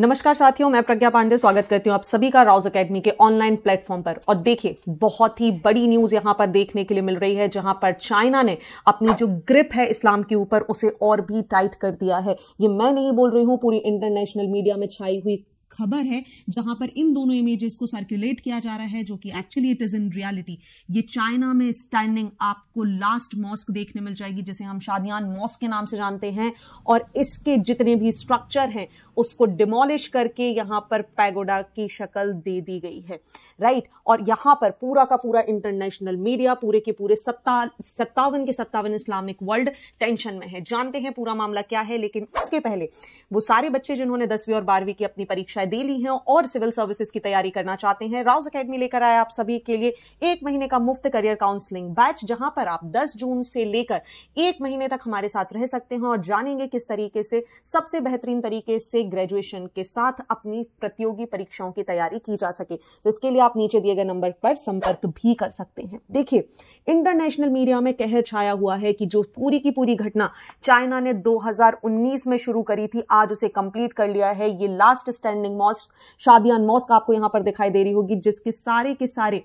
नमस्कार साथियों मैं प्रज्ञा पांडे स्वागत करती हूं आप सभी का राउज एकेडमी के ऑनलाइन प्लेटफॉर्म पर और देखिए बहुत ही बड़ी न्यूज यहां पर देखने के लिए मिल रही है जहां पर चाइना ने अपनी जो ग्रिप है इस्लाम के ऊपर उसे और भी टाइट कर दिया है ये मैं नहीं बोल रही हूं पूरी इंटरनेशनल मीडिया में छाई हुई खबर है जहां पर इन दोनों इमेजेस को सर्कुलेट किया जा रहा है जो कि actually it is in reality ये चाइना में स्टैंडिंग आपको लास्ट मॉस्क देखने मिल जाएगी जिसे हम शादियान मॉस्क के नाम से जानते हैं और इसके जितने भी स्ट्रक्चर हैं उसको डिमोलिश करके यहाँ पर पैगोडा की शक्ल दे दी गई है राइट और यहाँ पर पूरा का पूरा इंटरनेशनल मीडिया पूरे के पूरे सत्ता सत्तावन के सत्तावन इस्लामिक वर्ल्ड टेंशन में है जानते हैं पूरा मामला क्या है लेकिन उसके पहले वो सारे बच्चे जिन्होंने दसवीं और बारहवीं की अपनी परीक्षाएं दे ली हैं और सिविल सर्विसेज की तैयारी करना चाहते हैं राउस अकेडमी लेकर आया आप सभी के लिए एक महीने का मुफ्त करियर काउंसलिंग बैच जहां पर आप दस जून से लेकर एक महीने तक हमारे साथ रह सकते हैं और जानेंगे किस तरीके से सबसे बेहतरीन तरीके से ग्रेजुएशन के साथ अपनी प्रतियोगी परीक्षाओं की तैयारी की जा सके तो इसके लिए आप नीचे दिए गए नंबर पर संपर्क भी कर सकते हैं देखिए इंटरनेशनल मीडिया में कहर छाया हुआ है कि जो पूरी की पूरी घटना चाइना ने 2019 में शुरू करी थी आज उसे कंप्लीट कर लिया है ये last standing mosque Shadian mosque आपको यहां पर दिखाई दे रही होगी जिसके सारे के सारे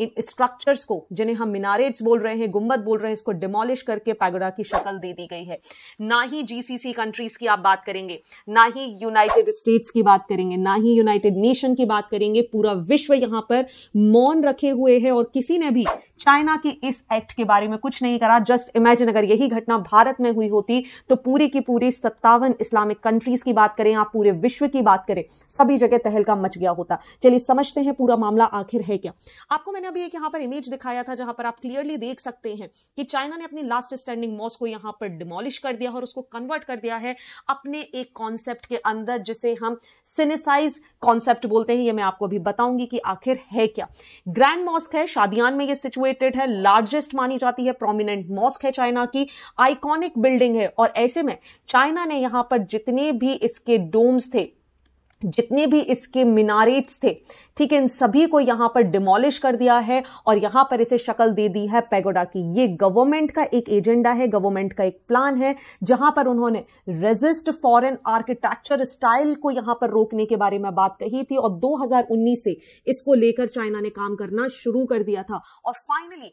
इन स्ट्रक्चर्स को जिन्हें हम मिनारेट्स बोल रहे हैं गुम्बद बोल रहे हैं इसको डिमोलिश करके पैगोडा की शक्ल दे दी गई है ना ही जीसीसी कंट्रीज की आप बात करेंगे ना ही यूनाइटेड स्टेट्स की बात करेंगे ना ही यूनाइटेड नेशन की बात करेंगे पूरा विश्व यहाँ पर मौन रखे हुए है और किसी ने भी चाइना के इस एक्ट के बारे में कुछ नहीं करा जस्ट इमेजिन अगर यही घटना भारत में हुई होती तो पूरी की पूरी सत्तावन इस्लामिक कंट्रीज की बात करें आप पूरे विश्व की बात करें सभी जगह तहलका मच गया होता चलिए समझते हैं पूरा मामला आखिर है क्या आपको मैंने ने अभी एक यहाँ पर इमेज दिखाया था जहां पर आप क्लियरली देख सकते हैं कि चाइना ने अपनी लास्ट स्टैंडिंग मॉस को यहाँ पर डिमोलिश कर दिया और उसको कन्वर्ट कर दिया है अपने एक कॉन्सेप्ट के अंदर जिसे हम सिनेसाइज कॉन्सेप्ट बोलते हैं ये मैं आपको अभी बताऊंगी कि आखिर है क्या ग्रैंड मॉस्क है शादियान में ये सिचुएटेड है लार्जेस्ट मानी जाती है प्रोमिनेंट मॉस्क है चाइना की आइकॉनिक बिल्डिंग है और ऐसे में चाइना ने यहाँ पर जितने भी इसके डोम्स थे जितने भी इसके मिनारेट्स थे ठीक है इन सभी को यहां पर डिमोलिश कर दिया है और यहां पर इसे शक्ल दे दी है पैगोडा की ये गवर्नमेंट का एक एजेंडा है गवर्नमेंट का एक प्लान है जहां पर उन्होंने रेजिस्ट फॉरेन आर्किटेक्चर स्टाइल को यहां पर रोकने के बारे में बात कही थी और 2019 से इसको लेकर चाइना ने काम करना शुरू कर दिया था और फाइनली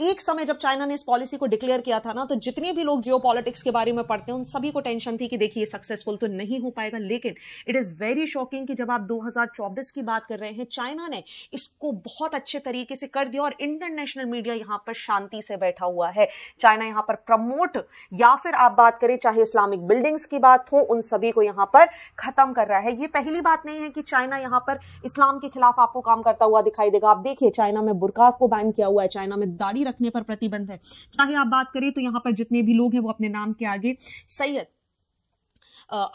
एक समय जब चाइना ने इस पॉलिसी को डिक्लेयर किया था ना तो जितने भी लोग जियो के बारे में पढ़ते हैं उन सभी को टेंशन थी कि देखिए सक्सेसफुल तो नहीं हो पाएगा लेकिन इट इज़ वेरी शॉकिंग कि जब आप 2024 की बात कर रहे हैं चाइना ने इसको बहुत अच्छे तरीके से कर दिया और इंटरनेशनल मीडिया यहां पर शांति से बैठा हुआ है चाइना यहां पर प्रमोट या फिर आप बात करें चाहे इस्लामिक बिल्डिंग्स की बात हो उन सभी को यहां पर खत्म कर रहा है ये पहली बात नहीं है कि चाइना यहां पर इस्लाम के खिलाफ आपको काम करता हुआ दिखाई देगा आप देखिए चाइना में बुरका को बैन किया हुआ है चाइना में दाढ़ी रखने पर प्रतिबंध है चाहे आप बात करें तो यहाँ पर जितने भी लोग हैं वो अपने नाम के आगे सैयद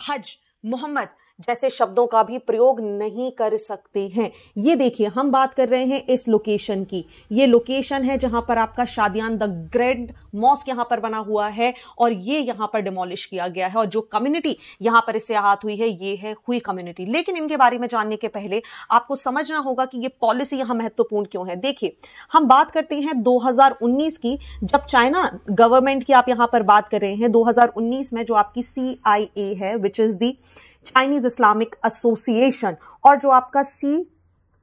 हज मोहम्मद जैसे शब्दों का भी प्रयोग नहीं कर सकते हैं ये देखिए हम बात कर रहे हैं इस लोकेशन की ये लोकेशन है जहां पर आपका शादियान द ग्रैंड मॉस्क यहां पर बना हुआ है और ये यहां पर डिमोलिश किया गया है और जो कम्युनिटी यहां पर इससे आहत हुई है ये है हुई कम्युनिटी लेकिन इनके बारे में जानने के पहले आपको समझना होगा कि ये पॉलिसी यहां महत्वपूर्ण क्यों है देखिए हम बात करते हैं दो की जब चाइना गवर्नमेंट की आप यहां पर बात कर रहे हैं दो में जो आपकी सी है which is the Chinese Islamic association और जो आपका सी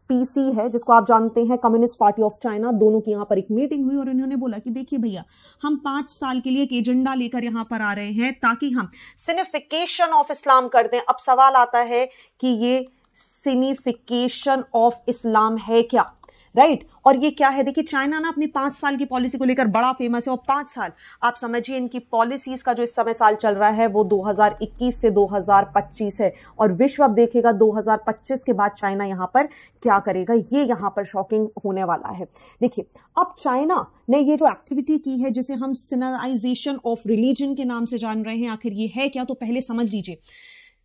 पीसी है जिसको आप जानते हैं कम्युनिस्ट पार्टी ऑफ चाइना दोनों की यहाँ पर एक मीटिंग हुई और इन्होंने बोला कि देखिए भैया हम पांच साल के लिए एक एजेंडा लेकर यहाँ पर आ रहे हैं ताकि हम सिनिफिकेशन ऑफ इस्लाम कर दें अब सवाल आता है कि ये सिनिफिकेशन ऑफ इस्लाम है क्या राइट और ये क्या है देखिए चाइना ना अपनी पांच साल की पॉलिसी को लेकर बड़ा फेमस है और पांच साल आप समझिए इनकी पॉलिसीज का जो इस समय साल चल रहा है वो 2021 से 2025 है और विश्व अब देखेगा 2025 के बाद चाइना यहां पर क्या करेगा ये यहां पर शॉकिंग होने वाला है देखिए अब चाइना ने ये जो एक्टिविटी की है जिसे हम सिनाइजेशन ऑफ रिलीजन के नाम से जान रहे हैं आखिर ये है क्या तो पहले समझ लीजिए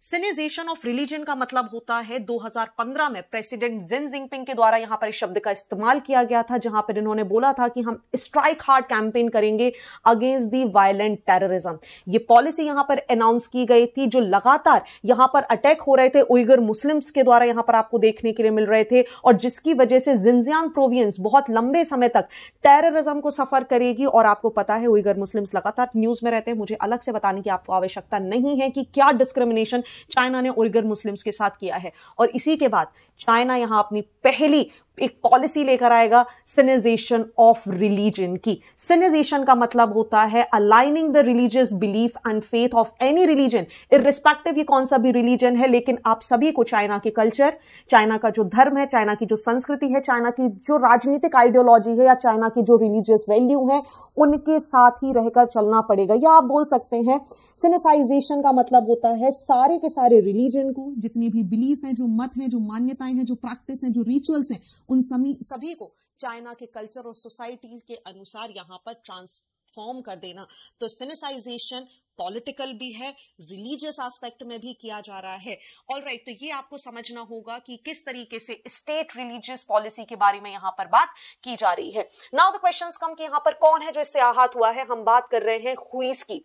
सिनेजेशन ऑफ रिलीजन का मतलब होता है 2015 में प्रेसिडेंट जिन जिंगपिंग के द्वारा यहां पर इस शब्द का इस्तेमाल किया गया था जहां पर इन्होंने बोला था कि हम स्ट्राइक हार्ड कैंपेन करेंगे अगेंस्ट दी वायलेंट टेररिज्म ये पॉलिसी यहां पर अनाउंस की गई थी जो लगातार यहां पर अटैक हो रहे थे उइगर मुस्लिम्स के द्वारा यहां पर आपको देखने के लिए मिल रहे थे और जिसकी वजह से जिंजियांग प्रोविंस बहुत लंबे समय तक टेररिज्म को सफर करेगी और आपको पता है उइगर मुस्लिम्स लगातार न्यूज में रहते हैं मुझे अलग से बताने की आपको आवश्यकता नहीं है कि क्या डिस्क्रिमिनेशन चाइना ने उर्गर मुस्लिम्स के साथ किया है और इसी के बाद चाइना यहाँ अपनी पहली एक पॉलिसी लेकर आएगा सिनेजेशन ऑफ रिलीजन की सिनेजेशन का मतलब होता है aligning the religious belief and faith of any religion irrespective ये कौन सा भी रिलीजन है लेकिन आप सभी को चाइना के कल्चर चाइना का जो धर्म है चाइना की जो संस्कृति है चाइना की जो राजनीतिक आइडियोलॉजी है या चाइना की जो रिलीजियस वैल्यू है उनके साथ ही रहकर चलना पड़ेगा या आप बोल सकते हैं सिनेसाइजेशन का मतलब होता है सारे के सारे रिलीजन को जितनी भी बिलीफ हैं जो मत हैं जो मान्यताएं हैं जो प्रैक्टिस हैं जो रिचुअल्स हैं उन सभी सभी को चाइना के कल्चर और सोसाइटी के अनुसार यहाँ पर ट्रांसफॉर्म कर देना तो सेनेसाइजेशन पॉलिटिकल भी है रिलीजियस एस्पेक्ट में भी किया जा रहा है ऑल राइट right, तो ये आपको समझना होगा कि किस तरीके से स्टेट रिलीजियस पॉलिसी के बारे में यहाँ पर बात की जा रही है नाउ द क्वेश्चन कम कि यहाँ पर कौन है जो इससे आहत हुआ है हम बात कर रहे हैं हुईस की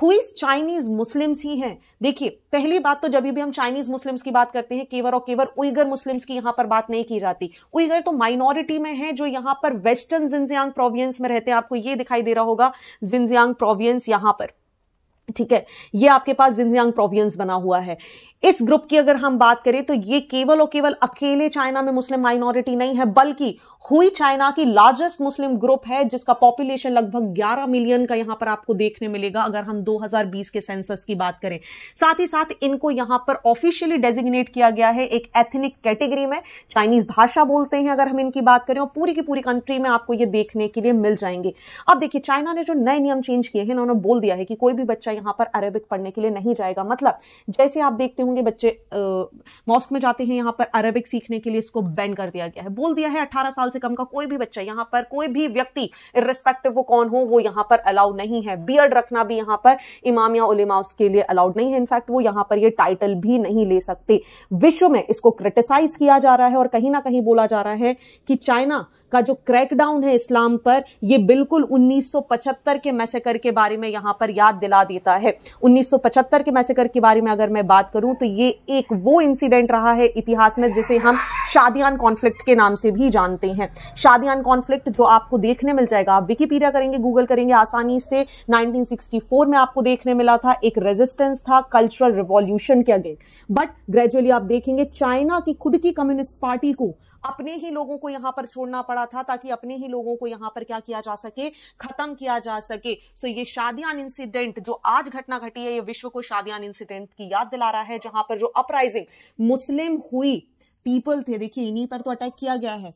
हुईस चाइनीज मुस्लिम्स ही हैं देखिए पहली बात तो जब भी हम चाइनीज मुस्लिम्स की बात करते हैं केवल और केवल उइगर मुस्लिम्स की यहां पर बात नहीं की जाती उइगर तो माइनॉरिटी में है जो यहां पर वेस्टर्न जिंजियांग प्रोविंस में रहते हैं आपको ये दिखाई दे रहा होगा जिंजियांग प्रोविंस यहां पर ठीक है ये आपके पास जिंजियांग प्रोविंस बना हुआ है इस ग्रुप की अगर हम बात करें तो ये केवल और केवल अकेले चाइना में मुस्लिम माइनॉरिटी नहीं है बल्कि हुई चाइना की लार्जेस्ट मुस्लिम ग्रुप है जिसका पॉपुलेशन लगभग 11 मिलियन का यहां पर आपको देखने मिलेगा अगर हम 2020 के सेंसस की बात करें साथ ही साथ इनको यहां पर ऑफिशियली डेजिग्नेट किया गया है एक एथनिक कैटेगरी में चाइनीज भाषा बोलते हैं अगर हम इनकी बात करें और पूरी की पूरी कंट्री में आपको ये देखने के लिए मिल जाएंगे अब देखिए चाइना ने जो नए नियम चेंज किए हैं उन्होंने बोल दिया है कि कोई भी बच्चा यहां पर अरेबिक पढ़ने के लिए नहीं जाएगा मतलब जैसे आप देखते हो होंगे बच्चे मॉस्क में जाते हैं यहाँ पर अरबिक सीखने के लिए इसको बैन कर दिया गया है बोल दिया है अट्ठारह साल से कम का कोई भी बच्चा यहाँ पर कोई भी व्यक्ति इरेस्पेक्टिव वो कौन हो वो यहाँ पर अलाउड नहीं है बियर्ड रखना भी यहाँ पर इमाम या उलेमाउस के लिए अलाउड नहीं है इनफैक्ट वो यहाँ पर ये टाइटल भी नहीं ले सकते विश्व में इसको क्रिटिसाइज किया जा रहा है और कहीं ना कहीं बोला जा रहा है कि चाइना का जो क्रैकडाउन है इस्लाम पर ये बिल्कुल 1975 के मैसेकर के बारे में यहाँ पर याद दिला देता है 1975 के मैसेकर के बारे में अगर मैं बात करूँ तो ये एक वो इंसिडेंट रहा है इतिहास में जिसे हम शादियान कॉन्फ्लिक्ट के नाम से भी जानते हैं शादियान कॉन्फ्लिक्ट जो आपको देखने मिल जाएगा आप विकीपीडिया करेंगे गूगल करेंगे आसानी से नाइनटीन में आपको देखने मिला था एक रेजिस्टेंस था कल्चरल रिवॉल्यूशन के अगेंस्ट बट ग्रेजुअली आप देखेंगे चाइना की खुद की कम्युनिस्ट पार्टी को अपने ही लोगों को यहां पर छोड़ना पड़ा था ताकि अपने ही लोगों को यहां पर क्या किया जा सके खत्म किया जा सके सो ये शादियान इंसिडेंट जो आज घटना घटी है ये विश्व को शादियान इंसिडेंट की याद दिला रहा है जहां पर जो अपराइजिंग मुस्लिम हुई पीपल थे देखिए इन्हीं पर तो अटैक किया गया है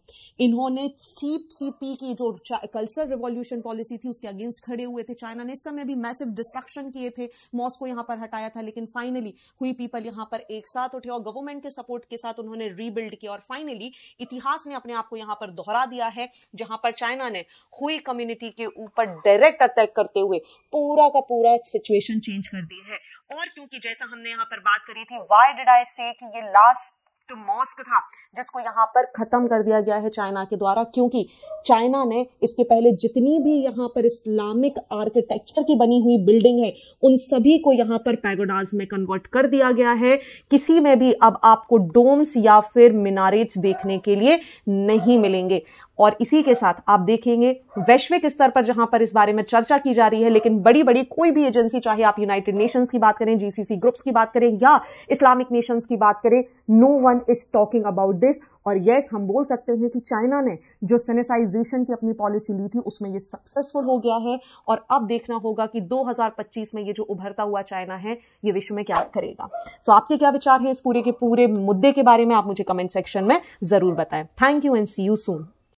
इन्होंने सी सी पी की जो कल्चरल रिवॉल्यूशन पॉलिसी थी उसके अगेंस्ट खड़े हुए थे चाइना ने इस समय भी मैसिव डिस्ट्रक्शन किए थे मॉस्को को यहां पर हटाया था लेकिन फाइनली हुई पीपल यहां पर एक साथ उठे और गवर्नमेंट के सपोर्ट के साथ उन्होंने रीबिल्ड किया और फाइनली इतिहास ने अपने आप को यहां पर दोहरा दिया है जहां पर चाइना ने हुई कम्युनिटी के ऊपर डायरेक्ट अटैक करते हुए पूरा का पूरा सिचुएशन चेंज कर दी है और क्योंकि जैसा हमने यहां पर बात करी थी वाई डिड आई से कि ये लास्ट टू मॉस्क था जिसको यहाँ पर खत्म कर दिया गया है चाइना के द्वारा क्योंकि चाइना ने इसके पहले जितनी भी यहाँ पर इस्लामिक आर्किटेक्चर की बनी हुई बिल्डिंग है उन सभी को यहाँ पर पैगोडाज में कन्वर्ट कर दिया गया है किसी में भी अब आपको डोम्स या फिर मिनारेट्स देखने के लिए नहीं मिलेंगे और इसी के साथ आप देखेंगे वैश्विक स्तर पर जहां पर इस बारे में चर्चा की जा रही है लेकिन बड़ी बड़ी कोई भी एजेंसी चाहे आप यूनाइटेड नेशंस की बात करें जीसीसी ग्रुप्स की बात करें या इस्लामिक नेशंस की बात करें no one is talking about this और यस हम बोल सकते हैं कि चाइना ने जो सेनेसाइजेशन की अपनी पॉलिसी ली थी उसमें ये सक्सेसफुल हो गया है और अब देखना होगा कि 2025 में ये जो उभरता हुआ चाइना है ये विश्व में क्या करेगा सो so, आपके क्या विचार हैं इस पूरे के पूरे मुद्दे के बारे में आप मुझे कमेंट सेक्शन में जरूर बताएं thank you and see you soon